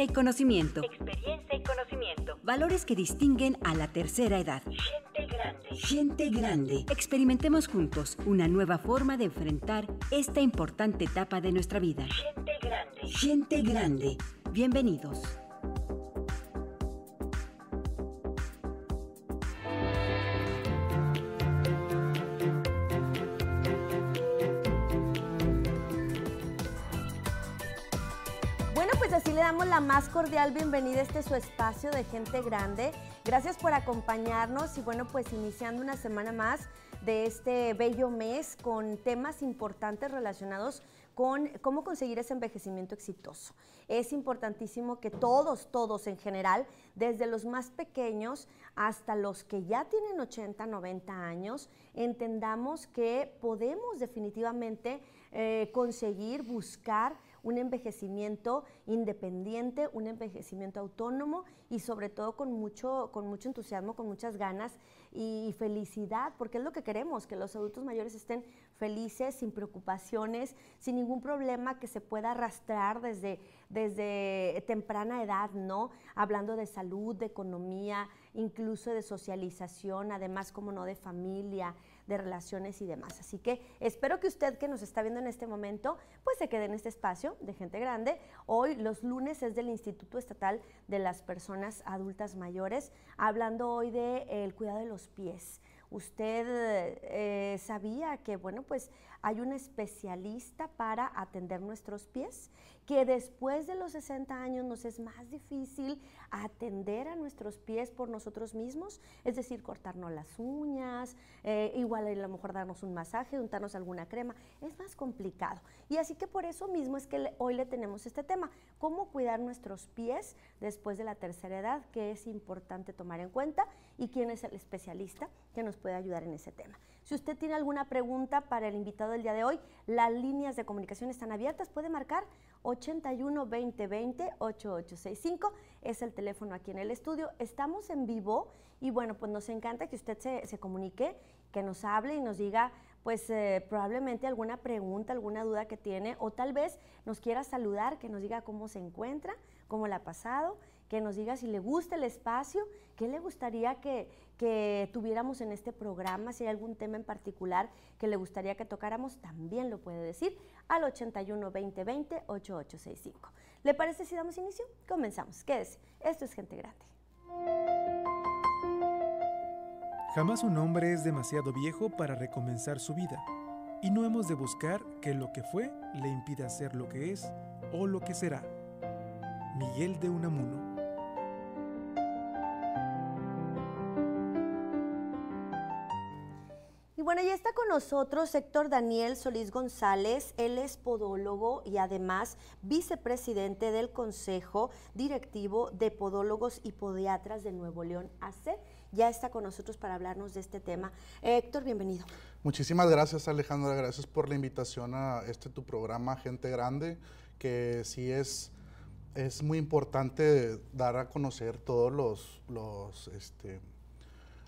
Experiencia y conocimiento. Experiencia y conocimiento. Valores que distinguen a la tercera edad. Gente grande. Gente grande. Experimentemos juntos una nueva forma de enfrentar esta importante etapa de nuestra vida. Gente grande. Gente grande. Bienvenidos. la más cordial bienvenida a este su espacio de gente grande. Gracias por acompañarnos y bueno, pues iniciando una semana más de este bello mes con temas importantes relacionados con cómo conseguir ese envejecimiento exitoso. Es importantísimo que todos, todos en general, desde los más pequeños hasta los que ya tienen 80, 90 años, entendamos que podemos definitivamente eh, conseguir, buscar un envejecimiento independiente, un envejecimiento autónomo y sobre todo con mucho, con mucho entusiasmo, con muchas ganas y felicidad, porque es lo que queremos, que los adultos mayores estén felices, sin preocupaciones, sin ningún problema que se pueda arrastrar desde, desde temprana edad, ¿no? Hablando de salud, de economía, incluso de socialización, además, como no, de familia, de relaciones y demás. Así que espero que usted que nos está viendo en este momento, pues se quede en este espacio de gente grande. Hoy los lunes es del Instituto Estatal de las Personas Adultas Mayores, hablando hoy del de, el cuidado de los pies. Usted eh, sabía que, bueno, pues hay un especialista para atender nuestros pies, que después de los 60 años nos es más difícil atender a nuestros pies por nosotros mismos, es decir, cortarnos las uñas, eh, igual a lo mejor darnos un masaje, untarnos alguna crema, es más complicado. Y así que por eso mismo es que hoy le tenemos este tema, cómo cuidar nuestros pies después de la tercera edad, que es importante tomar en cuenta y quién es el especialista que nos puede ayudar en ese tema. Si usted tiene alguna pregunta para el invitado del día de hoy, las líneas de comunicación están abiertas. Puede marcar 81 20 8865. Es el teléfono aquí en el estudio. Estamos en vivo y bueno, pues nos encanta que usted se, se comunique, que nos hable y nos diga pues eh, probablemente alguna pregunta, alguna duda que tiene o tal vez nos quiera saludar, que nos diga cómo se encuentra, cómo la ha pasado que nos diga si le gusta el espacio, qué le gustaría que, tuviéramos en este programa, si hay algún tema en particular que le gustaría que tocáramos, también lo puede decir al 81 20 8865. ¿Le parece si damos inicio? Comenzamos. Quédese. Esto es Gente Grande. Jamás un hombre es demasiado viejo para recomenzar su vida, y no hemos de buscar que lo que fue le impida ser lo que es o lo que será. Miguel de Unamuno ya está con nosotros Héctor Daniel Solís González, él es podólogo y además vicepresidente del Consejo Directivo de Podólogos y Podiatras de Nuevo León AC. Ya está con nosotros para hablarnos de este tema. Eh, Héctor, bienvenido. Muchísimas gracias Alejandra, gracias por la invitación a este tu programa Gente Grande, que sí es, es muy importante dar a conocer todos los, los este,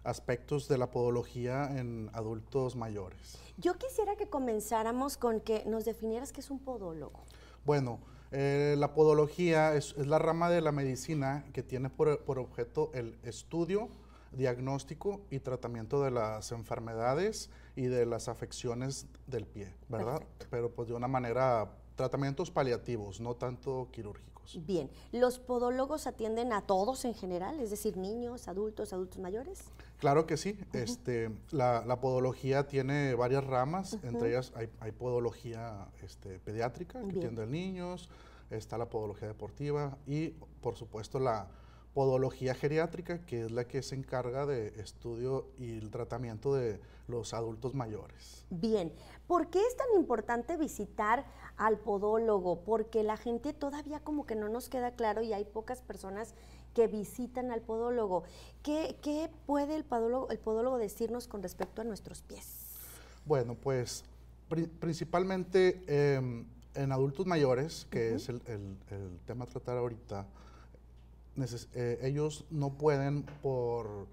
aspectos de la podología en adultos mayores. Yo quisiera que comenzáramos con que nos definieras qué es un podólogo. Bueno, eh, la podología es, la rama de la medicina que tiene por, objeto el estudio, diagnóstico y tratamiento de las enfermedades y de las afecciones del pie, ¿verdad? Pero pues de una manera, tratamientos paliativos, no tanto quirúrgicos. Bien, ¿los podólogos atienden a todos en general? Es decir, niños, adultos, adultos mayores. Claro que sí. este, la, podología tiene varias ramas, entre ellas hay, podología este, pediátrica, que tiende a niños, está la podología deportiva y, por supuesto, la podología geriátrica, que es la que se encarga de estudio y el tratamiento de los adultos mayores. Bien, ¿por qué es tan importante visitar al podólogo? Porque la gente todavía como que no nos queda claro y hay pocas personas que visitan al podólogo. ¿Qué, puede el podólogo, el podólogo decirnos con respecto a nuestros pies? Bueno, pues principalmente em, en adultos mayores, que es el, tema a tratar ahorita, eh, ellos no pueden por,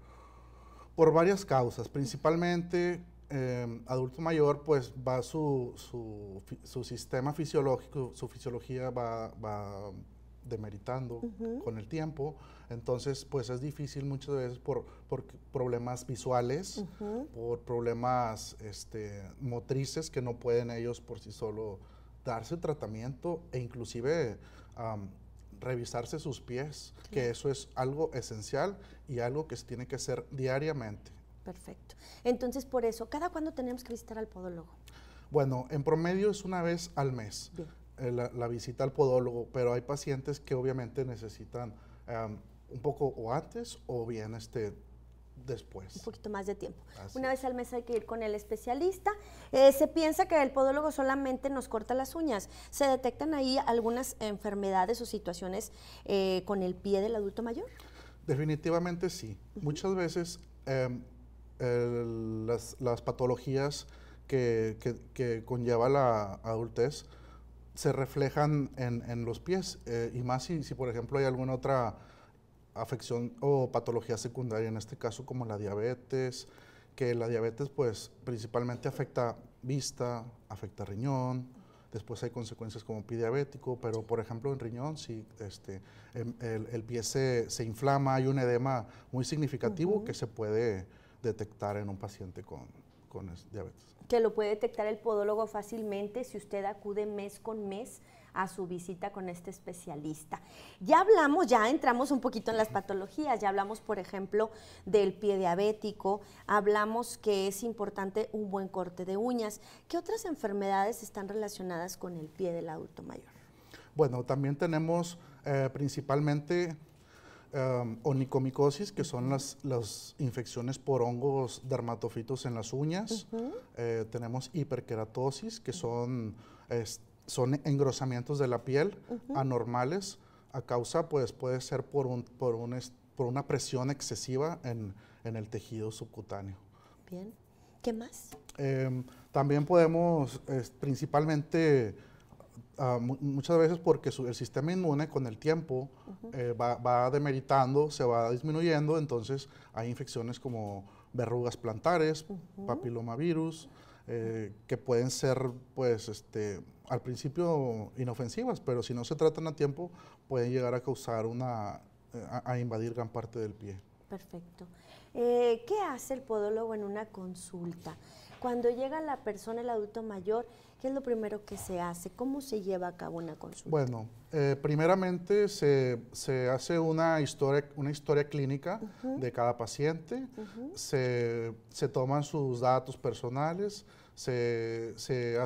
por varias causas, principalmente... Em, adulto mayor, pues va su, sistema fisiológico, su fisiología va demeritando con el tiempo. Entonces, pues es difícil muchas veces por, por problemas visuales, por problemas este, motrices que no pueden ellos por sí solo darse tratamiento e inclusive revisarse sus pies, que eso es algo esencial y algo que se tiene que hacer diariamente. Perfecto. Entonces, por eso, ¿cada cuándo tenemos que visitar al podólogo? Bueno, en promedio es una vez al mes. Bien. Eh, la, visita al podólogo, pero hay pacientes que obviamente necesitan un poco o antes o bien este después. Un poquito más de tiempo. Una vez al mes hay que ir con el especialista. Eh, se piensa que el podólogo solamente nos corta las uñas. ¿Se detectan ahí algunas enfermedades o situaciones eh, con el pie del adulto mayor? Definitivamente sí. Muchas veces em, las, patologías que, conlleva la adultez se reflejan en, los pies eh, y más si, por ejemplo, hay alguna otra afección o patología secundaria, en este caso como la diabetes, que la diabetes pues principalmente afecta vista, afecta riñón, después hay consecuencias como pie diabético, pero por ejemplo en riñón si este, em, el, pie se, inflama, hay un edema muy significativo que se puede detectar en un paciente con, con diabetes. Que lo puede detectar el podólogo fácilmente si usted acude mes con mes a su visita con este especialista. Ya hablamos, ya entramos un poquito en las patologías, ya hablamos, por ejemplo, del pie diabético, hablamos que es importante un buen corte de uñas. ¿Qué otras enfermedades están relacionadas con el pie del adulto mayor? Bueno, también tenemos eh, principalmente Em, onicomicosis, que son las, infecciones por hongos dermatofitos en las uñas. Eh, tenemos hiperkeratosis, que son, son engrosamientos de la piel anormales a causa, pues puede ser por, por, una presión excesiva en, el tejido subcutáneo. Bien. ¿Qué más? Em, también podemos principalmente Ah, muchas veces porque el sistema inmune con el tiempo eh, va, demeritando, se va disminuyendo, entonces hay infecciones como verrugas plantares, papilomavirus, eh, que pueden ser, pues, este, al principio inofensivas, pero si no se tratan a tiempo pueden llegar a causar una, eh, a invadir gran parte del pie. Perfecto. Eh, ¿Qué hace el podólogo en una consulta? Cuando llega la persona, el adulto mayor, ¿qué es lo primero que se hace? ¿Cómo se lleva a cabo una consulta? Bueno, eh, primeramente se, hace una historia, una historia clínica de cada paciente, se, toman sus datos personales, se, se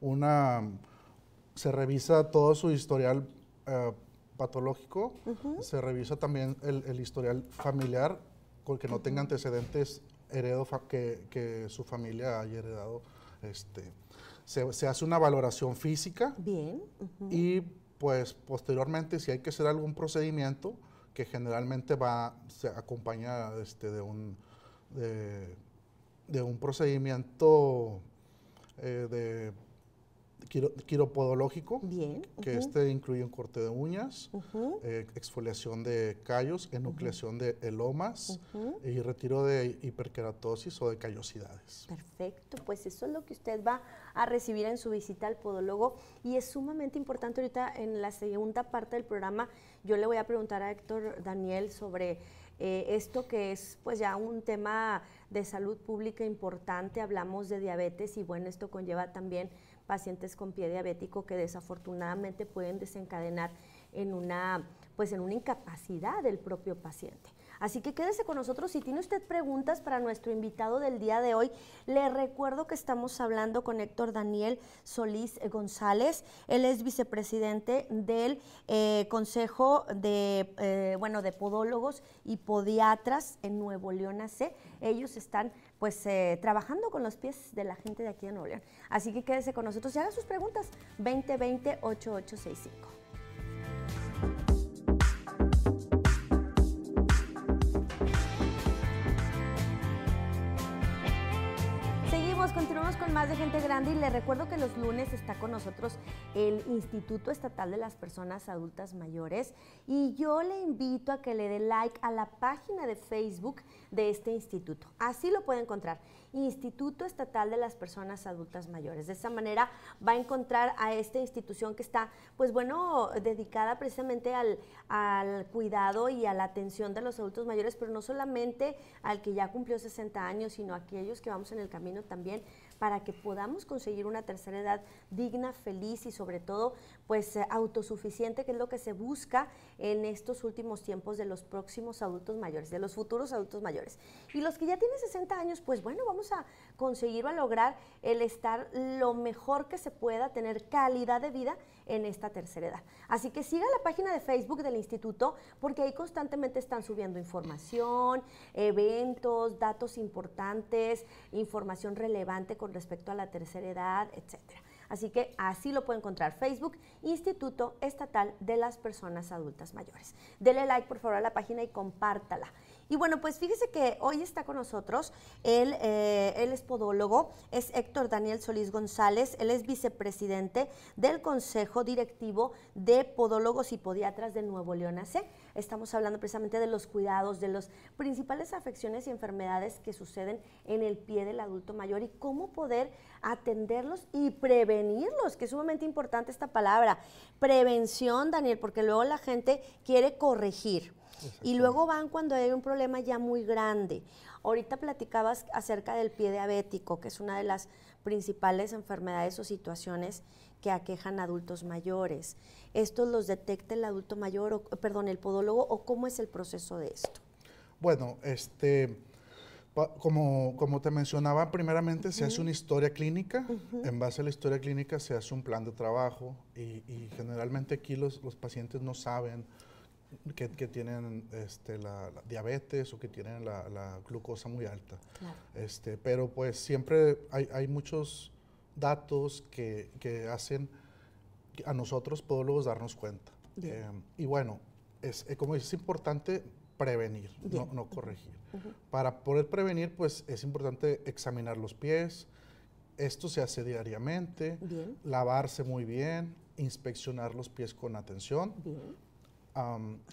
una, se revisa todo su historial eh, patológico, se revisa también el, historial familiar, con que no tenga antecedentes heredo que, su familia haya heredado. Este, se, hace una valoración física. Bien. Y pues posteriormente, si hay que hacer algún procedimiento, que generalmente va, se acompaña este, de, un, de, un procedimiento eh, de quiro, quiropodológico, Bien, que este incluye un corte de uñas, eh, exfoliación de callos, enucleación de elomas y retiro de hiperkeratosis o de callosidades. Perfecto, pues eso es lo que usted va a recibir en su visita al podólogo y es sumamente importante ahorita en la segunda parte del programa yo le voy a preguntar a Héctor Daniel sobre eh, esto que es pues ya un tema de salud pública importante, hablamos de diabetes y bueno, esto conlleva también pacientes con pie diabético que desafortunadamente pueden desencadenar en una, pues en una incapacidad del propio paciente. Así que quédese con nosotros. Si tiene usted preguntas para nuestro invitado del día de hoy, le recuerdo que estamos hablando con Héctor Daniel Solís González. Él es vicepresidente del eh, Consejo de, eh, bueno, de Podólogos y Podiatras en Nuevo León AC. Ellos están pues eh, trabajando con los pies de la gente de aquí de Nuevo León. Así que quédese con nosotros y haga sus preguntas. 2020 8865. más de gente grande y le recuerdo que los lunes está con nosotros el Instituto Estatal de las Personas Adultas Mayores y yo le invito a que le dé like a la página de Facebook de este instituto. Así lo puede encontrar, Instituto Estatal de las Personas Adultas Mayores. De esa manera va a encontrar a esta institución que está, pues bueno, dedicada precisamente al, al cuidado y a la atención de los adultos mayores, pero no solamente al que ya cumplió 60 años, sino a aquellos que vamos en el camino también para que podamos conseguir una tercera edad digna, feliz y sobre todo pues eh, autosuficiente, que es lo que se busca en estos últimos tiempos de los próximos adultos mayores, de los futuros adultos mayores. Y los que ya tienen 60 años, pues bueno, vamos a conseguir a lograr el estar lo mejor que se pueda, tener calidad de vida en esta tercera edad. Así que siga la página de Facebook del instituto porque ahí constantemente están subiendo información, eventos, datos importantes, información relevante con respecto a la tercera edad, etcétera. Así que así lo puede encontrar Facebook, Instituto Estatal de las Personas Adultas Mayores. Dele like por favor a la página y compártala. Y bueno, pues fíjese que hoy está con nosotros el, es eh, el espodólogo, es Héctor Daniel Solís González, él es vicepresidente del Consejo Directivo de Podólogos y Podiatras de Nuevo León AC. Estamos hablando precisamente de los cuidados, de las principales afecciones y enfermedades que suceden en el pie del adulto mayor y cómo poder atenderlos y prevenirlos, que es sumamente importante esta palabra. Prevención, Daniel, porque luego la gente quiere corregir. Y luego van cuando hay un problema ya muy grande. Ahorita platicabas acerca del pie diabético, que es una de las principales enfermedades o situaciones que aquejan adultos mayores. ¿Esto los detecta el adulto mayor, o, perdón, el podólogo, o cómo es el proceso de esto? Bueno, este, como, como te mencionaba, primeramente se hace una historia clínica. En base a la historia clínica se hace un plan de trabajo y, generalmente aquí los, pacientes no saben que, tienen este, la, diabetes o que tienen la, glucosa muy alta. Este, pero pues siempre hay, hay muchos datos que, hacen a nosotros podólogos darnos cuenta. Em, y bueno, es, eh, como es importante prevenir, no, corregir. Para poder prevenir, pues es importante examinar los pies. Esto se hace diariamente, lavarse muy bien, inspeccionar los pies con atención.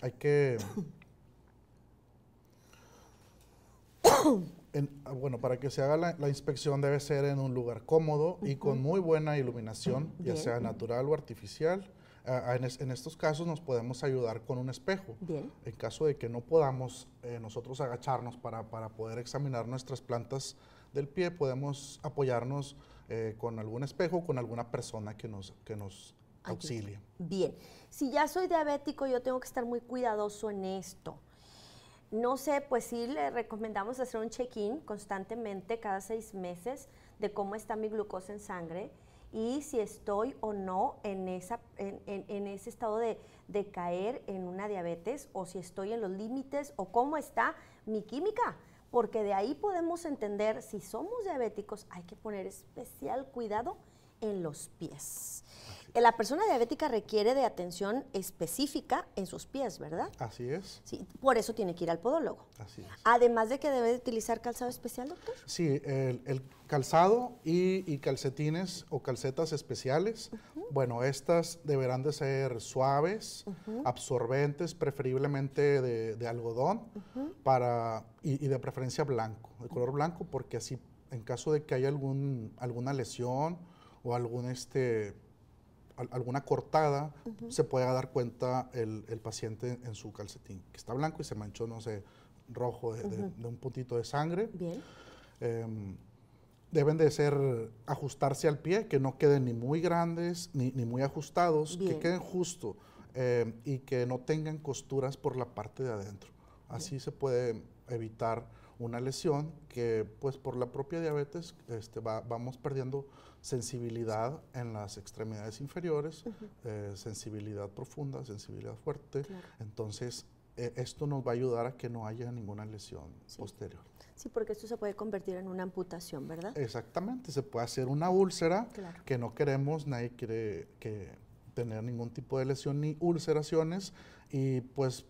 hay que Ah, bueno, para que se haga la, inspección debe ser en un lugar cómodo y con muy buena iluminación, ya sea natural o artificial. Ah, ah, en, estos casos nos podemos ayudar con un espejo. Bien. En caso de que no podamos eh, nosotros agacharnos para, poder examinar nuestras plantas del pie, podemos apoyarnos eh, con algún espejo, con alguna persona que nos, que nos auxilie. Bien, si ya soy diabético, yo tengo que estar muy cuidadoso en esto no sé, pues sí le recomendamos hacer un check-in constantemente cada seis meses de cómo está mi glucosa en sangre y si estoy o no en, esa, ese estado de, de, caer en una diabetes o si estoy en los límites o cómo está mi química. Porque de ahí podemos entender si somos diabéticos hay que poner especial cuidado en los pies. Eh, la persona diabética requiere de atención específica en sus pies, ¿verdad? Así es. Sí, por eso tiene que ir al podólogo. Así es. Además de que debe utilizar calzado especial, doctor. Sí, el, calzado y, calcetines o calcetas especiales. Bueno, estas deberán de ser suaves, absorbentes, preferiblemente de, algodón para, y, de preferencia blanco, de color blanco, porque así en caso de que haya algún, alguna lesión o algún este, alguna cortada, se pueda dar cuenta el, el, paciente en su calcetín, que está blanco y se manchó, no sé, rojo de, un puntito de sangre. Em, deben de ser, ajustarse al pie, que no queden ni muy grandes ni, ni muy ajustados, que queden justo em, y que no tengan costuras por la parte de adentro. Así se puede evitar una lesión que pues por la propia diabetes este, vamos perdiendo sensibilidad en las extremidades inferiores, eh, sensibilidad profunda, sensibilidad fuerte. Entonces, e, esto nos va a ayudar a que no haya ninguna lesión posterior. Sí, porque esto se puede convertir en una amputación, ¿verdad? Exactamente, se puede hacer una úlcera que no queremos, nadie quiere que tener ningún tipo de lesión ni ulceraciones y pues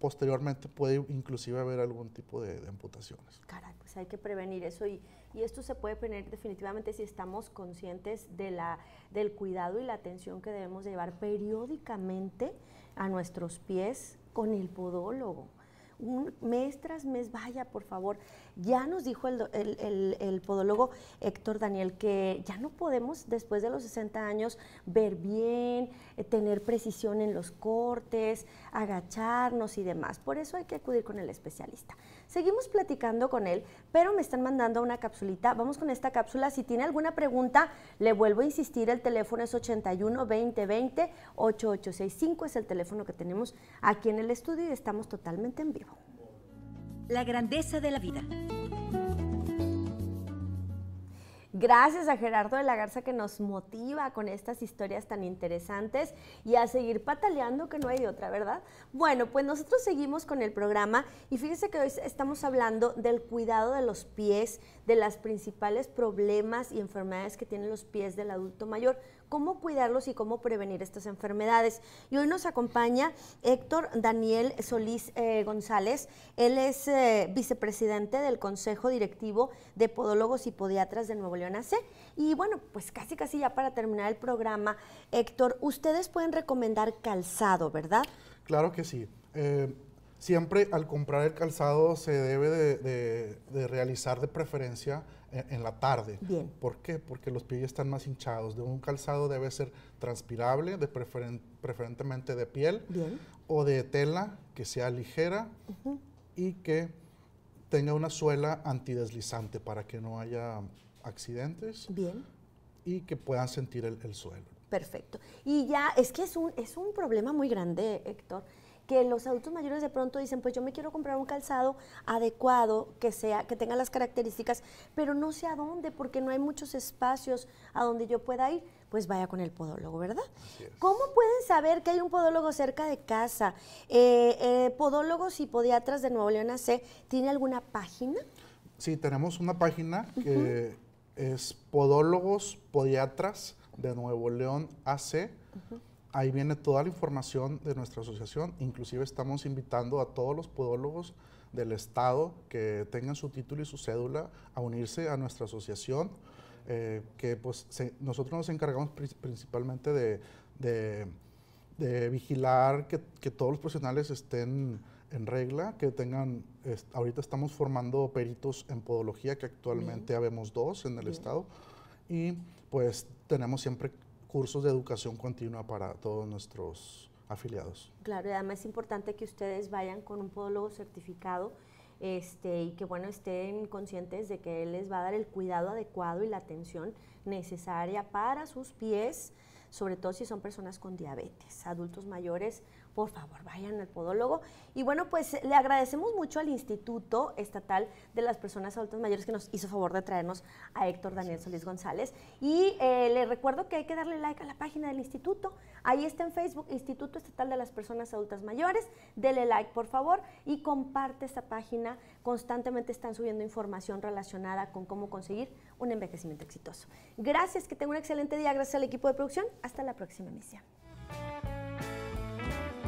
posteriormente puede inclusive haber algún tipo de, amputaciones. Caray, pues hay que prevenir eso y, y, esto se puede prevenir definitivamente si estamos conscientes de la, del cuidado y la atención que debemos llevar periódicamente a nuestros pies con el podólogo un mes tras mes, vaya, por favor. Ya nos dijo el, el, el, podólogo Héctor Daniel que ya no podemos, después de los 60 años, ver bien, eh, tener precisión en los cortes, agacharnos y demás. Por eso hay que acudir con el especialista. Seguimos platicando con él, pero me están mandando una capsulita. Vamos con esta cápsula. Si tiene alguna pregunta, le vuelvo a insistir. El teléfono es 81 2020 8865. Es el teléfono que tenemos aquí en el estudio y estamos totalmente en vivo. La grandeza de la vida. Gracias a Gerardo de la Garza que nos motiva con estas historias tan interesantes y a seguir pataleando que no hay de otra, ¿verdad? Bueno, pues nosotros seguimos con el programa y fíjense que hoy estamos hablando del cuidado de los pies, de las principales problemas y enfermedades que tienen los pies del adulto mayor cómo cuidarlos y cómo prevenir estas enfermedades. Y hoy nos acompaña Héctor Daniel Solís eh, González. Él es eh, vicepresidente del Consejo Directivo de Podólogos y Podiatras de Nuevo León AC. Y bueno, pues casi casi ya para terminar el programa, Héctor, ustedes pueden recomendar calzado, ¿verdad? Claro que sí. Eh, siempre al comprar el calzado se debe de, de realizar de preferencia en la tarde. ¿Por qué? Porque los pies están más hinchados. De un calzado debe ser transpirable, de preferentemente de piel o de tela que sea ligera y que tenga una suela antideslizante para que no haya accidentes. Bien. Y que puedan sentir el, el suelo. Perfecto. Y ya, es que es un, es un problema muy grande, Héctor que los adultos mayores de pronto dicen, pues yo me quiero comprar un calzado adecuado, que sea, que tenga las características, pero no sé a dónde, porque no hay muchos espacios a donde yo pueda ir, pues vaya con el podólogo, ¿verdad? ¿Cómo pueden saber que hay un podólogo cerca de casa? Eh, eh, ¿Podólogos y podiatras de Nuevo León AC tiene alguna página? Sí, tenemos una página que es podólogos podiatras de Nuevo León AC. Ahí viene toda la información de nuestra asociación. Inclusive estamos invitando a todos los podólogos del Estado que tengan su título y su cédula a unirse a nuestra asociación, eh, que pues nosotros nos encargamos principalmente de, vigilar que, todos los profesionales estén en regla, que tengan, ahorita estamos formando peritos en podología, que actualmente habemos dos en el Estado, y pues tenemos siempre cursos de educación continua para todos nuestros afiliados. Claro, y además es importante que ustedes vayan con un podólogo certificado este, y que bueno estén conscientes de que él les va a dar el cuidado adecuado y la atención necesaria para sus pies, sobre todo si son personas con diabetes, adultos mayores por favor vayan al podólogo. Y bueno, pues le agradecemos mucho al Instituto Estatal de las Personas Adultas Mayores que nos hizo favor de traernos a Héctor Daniel Solís González. Y eh, le recuerdo que hay que darle like a la página del instituto. Ahí está en Facebook, Instituto Estatal de las Personas Adultas Mayores. Dele like, por favor, y comparte esta página. Constantemente están subiendo información relacionada con cómo conseguir un envejecimiento exitoso. Gracias, que tenga un excelente día. Gracias al equipo de producción. Hasta la próxima emisión.